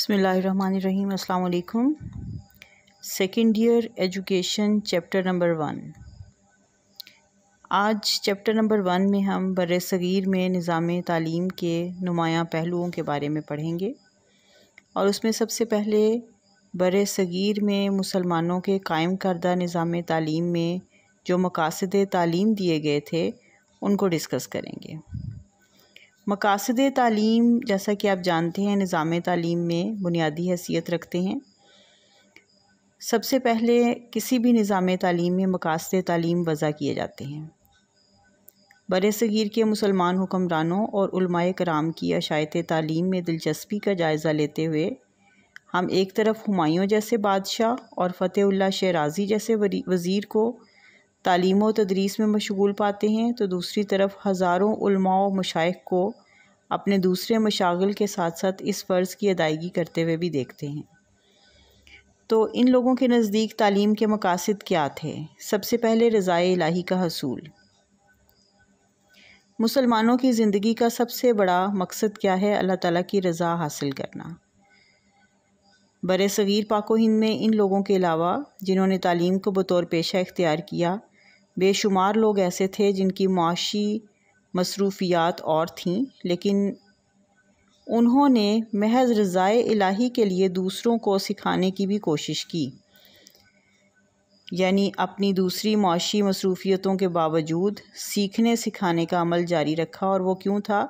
बसमीम् अल्लाम second year education chapter number one आज chapter number one में हम बर सग़ीर में निज़ाम तालीम के नुमायाँ पहलुओं के बारे में पढ़ेंगे और उसमें सबसे पहले बर सग़ीर में मुसलमानों के कायम करदा निज़ाम तालीम में जो मकासद तालीम दिए गए थे उनको डिस्कस करेंगे मकासद तालीम जैसा कि आप जानते हैं निज़ाम तालीम में बुनियादी हैसियत रखते हैं सबसे पहले किसी भी निज़ाम तालीम में मकासद तालीम वज़ा किए जाते हैं बर सग़ीर के मुसलमान हुक्मरानों और कराम की अशायत तालीम में दिलचस्पी का जायज़ा लेते हुए हम एक तरफ हुमायूं जैसे बादशाह और फ़तेह शेराजी जैसे वज़ीर को तालीम व तदरीस में मशगूल पाते हैं तो दूसरी तरफ हज़ारों व मशाइ को अपने दूसरे मशागल के साथ साथ इस फ़र्ज़ की अदायगी करते हुए भी देखते हैं तो इन लोगों के नज़दीक तालीम के मकासद क्या थे सबसे पहले रज़ाए इलाही का हसूल मुसलमानों की ज़िंदगी का सबसे बड़ा मकसद क्या है अल्लाह ताला की रज़ा हासिल करना बर सग़ीर पाको हिंद में इन लोगों के अलावा जिन्होंने तालीम को बतौर पेशा इख्तियार किया बेशुमार लोग ऐसे थे जिनकी माशी मसरूफियात और थीं लेकिन उन्होंने महज रज़ाए इलाही के लिए दूसरों को सिखाने की भी कोशिश की यानी अपनी दूसरी माशी मसरूफियतों के बावजूद सीखने सिखाने का अमल जारी रखा और वो क्यों था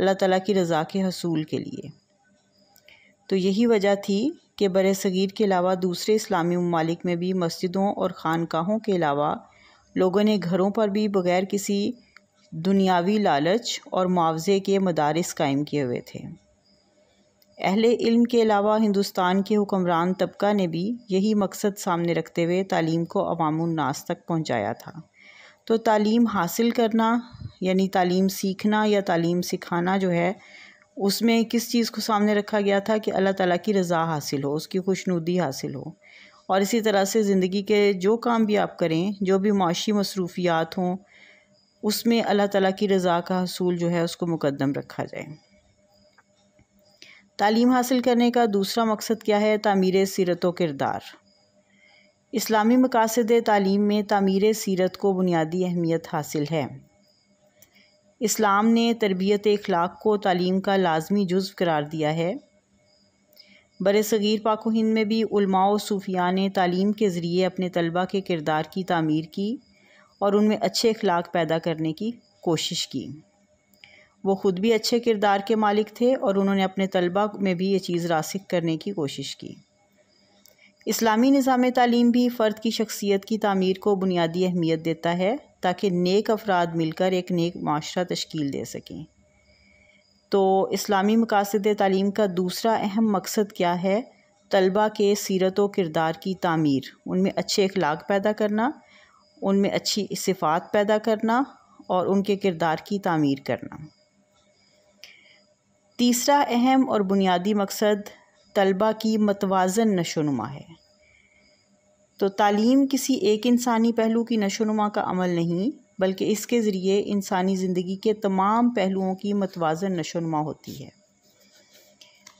अल्लाह ताला की रज़ा के हसूल के लिए तो यही वजह थी कि बर सग़ीर के अलावा दूसरे इस्लामी ममालिक में भी मस्जिदों और ख़ानकाहों के अलावा लोगों ने घरों पर भी बग़ैर किसी दुनियावी लालच और मुआवजे के मदारस कायम किए हुए थे अहल इल्म के अलावा हिंदुस्तान के हुक्मरान तबका ने भी यही मकसद सामने रखते हुए तालीम को अवामनास तक पहुँचाया था तो तालीम हासिल करना यानी तालीम सीखना या तालीम सिखाना जो है उसमें किस चीज़ को सामने रखा गया था कि अल्लाह ताला की रज़ा हासिल हो उसकी खुशनुदी हासिल हो और इसी तरह से ज़िंदगी के जो काम भी आप करें जो भी माशी मसरूफियात हों उसमें अल्लाह ताला की रज़ा का हसूल जो है उसको मुकदम रखा जाए तालीम हासिल करने का दूसरा मकसद क्या है तमीर सीरत व किरदार इस्लामी मकासद तालीम में तमीर सीरत को बुनियादी अहमियत हासिल है इस्लाम ने तरबियत अखलाक को तालीम का लाजमी जुज़ करार दिया है बर सग़ीर पाक हिंद में भी उलमा सूफिया ने तालीम के ज़रिए अपने तलबा के किरदार की तमीर की और उनमें अच्छे अखलाक पैदा करने की कोशिश की वो ख़ुद भी अच्छे किरदार के मालिक थे और उन्होंने अपने तलबा में भी ये चीज़ रासिक करने की कोशिश की इस्लामी निज़ाम तालीम भी फ़र्द की शख्सियत की तमीर को बुनियादी अहमियत देता है ताकि नेक अफराद मिलकर एक नेक माशरा तश्कील दे सकें तो इस्लामी मकासद तालीम का दूसरा अहम मकसद क्या है तलबा के सीरत व किरदार की तमीर उनमें अच्छे अखलाक पैदा करना उनमें अच्छी सिफात पैदा करना और उनके किरदार की तमीर करना तीसरा अहम और बुनियादी मकसद तलबा की मतवाजन नशोनुमा है तो तालीम किसी एक इंसानी पहलू की नशोनुमा का अमल नहीं बल्कि इसके ज़रिए इंसानी ज़िंदगी के तमाम पहलुओं की मतवाजन नशोनमा होती है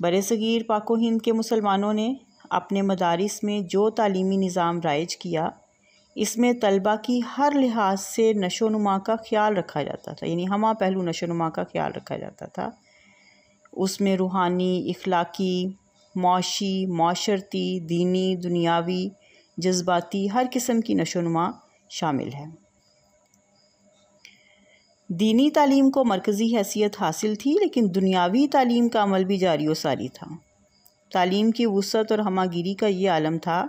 बर सग़ीर पाको हिंद के मुसलमानों ने अपने मदारस में जो तालीमी निज़ाम राइज किया इसमें तलबा की हर लिहाज से नशो नुमा का ख्याल रखा जाता था यानी हमा पहलू नशो नुमा का ख्याल रखा जाता था उसमें रूहानी इखलाकी माशी माशरती दीनी दुनियावी जज्बाती हर किस्म की नशो नुमा शामिल है दीनी तालीम को मरकज़ी हैसियत हासिल थी लेकिन दुनियावी तालीम का अमल भी जारी वारी था तालीम की वसत और हमागिरी का ये आलम था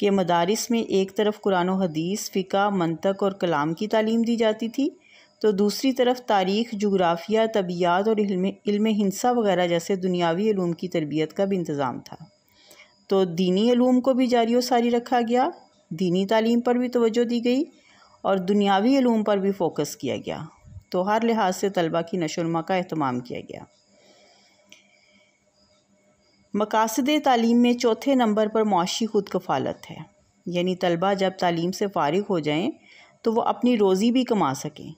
कि मदारस में एक तरफ कुरान हदीस फ़िका मंतक और कलाम की तालीम दी जाती थी तो दूसरी तरफ तारीख जग्राफिया तबियात और इल्म हिंसा वगैरह जैसे दुनियावी ूम की तरबियत का भी इंतज़ाम था तो दीनी अलूम को भी जारी वारी रखा गया दीनी तालीम पर भी तोज्जो दी गई और दुनियावी ूम पर भी फ़ोकस किया गया तो हर लिहाज से तलबा की नशोनमा का अहतमाम किया गया मकासद तालीम में चौथे नंबर पर मुशी खुद कफालत है यानी तलबा जब तालीम से फारिग हो जाए तो वह अपनी रोज़ी भी कमा सकें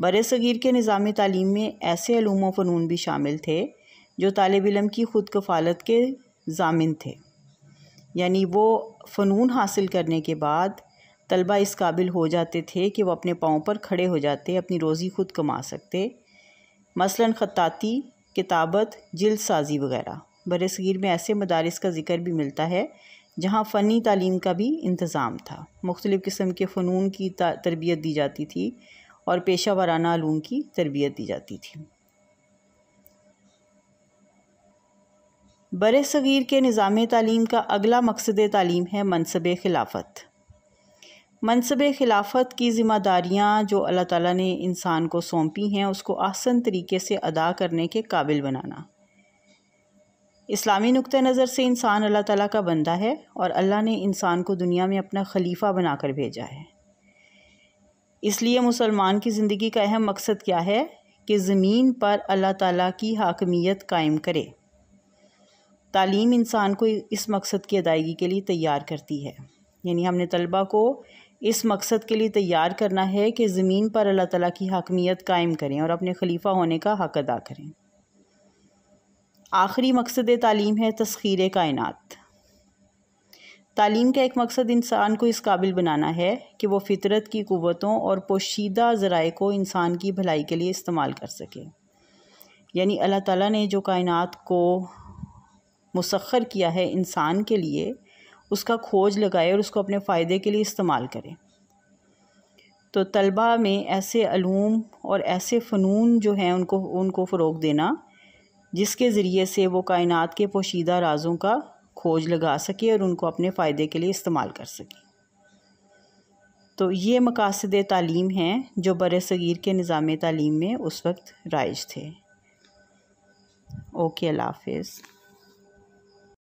बर सग़ीर के निज़ाम तालीम में ऐसे ूम फ़नून भी शामिल थे जो तालब इलम की खुद कफालत के जामिन थे यानी वो फ़नून हासिल करने के बाद तलबा इस काबिल हो जाते थे कि वह अपने पाँव पर खड़े हो जाते अपनी रोज़ी खुद कमा सकते मसला ख़ताती किताबत जल्द साजी वगैरह बर में ऐसे मदारस का ज़िक्र भी मिलता है जहाँ फ़नी तालीम का भी इंतज़ाम था मुख्तलिफ़ किस्म के फ़नून की तरबियत दी जाती थी और पेशा वाराना आलूम की तरबियत दी जाती थी बर सग़ीर के निज़ाम तालीम का अगला मकसद तालीम है मनसब खिलाफत मनसब खिलाफत की ज़िम्मेदारियाँ जो अल्लाह ताला ने इंसान को सौंपी हैं उसको आसन तरीके से अदा करने के काबिल बनाना इस्लामी नुक़ नज़र से इंसान अल्लाह ताला का बंदा है और अल्लाह ने इंसान को दुनिया में अपना खलीफा बनाकर भेजा है इसलिए मुसलमान की ज़िंदगी का अहम मकसद क्या है कि ज़मीन पर अल्लाह ताला की हाकमियत कायम करे तालीम इंसान को इस मकसद की अदायगी के लिए तैयार करती है यानी हमने तलबा को इस मकसद के लिए तैयार करना है कि ज़मीन पर अल्लाह ताला की हकमियत कायम करें और अपने खलीफा होने का हक अदा करें आखिरी मकसद तालीम है तस्खीर कायनात तालीम का एक मकसद इंसान को इस काबिल बनाना है कि वो फितरत की क़वतों और पोशीदा ज़राए को इंसान की भलाई के लिए इस्तेमाल कर सके यानी अल्लाह ताला ने जो कायनात को मसखर किया है इंसान के लिए उसका खोज लगाए और उसको अपने फ़ायदे के लिए इस्तेमाल करें तो तलबा में ऐसे अलूम और ऐसे फ़नून जो हैं उनको उनको फ़रोग देना जिसके ज़रिए से वो कायनात के पोशीदा राजों का खोज लगा सके और उनको अपने फ़ायदे के लिए इस्तेमाल कर सके तो ये मकासद तालीम हैं जो बर सग़ीर के निज़ाम तालीम में उस वक्त राइज थे ओके अल्लाह हाफिज़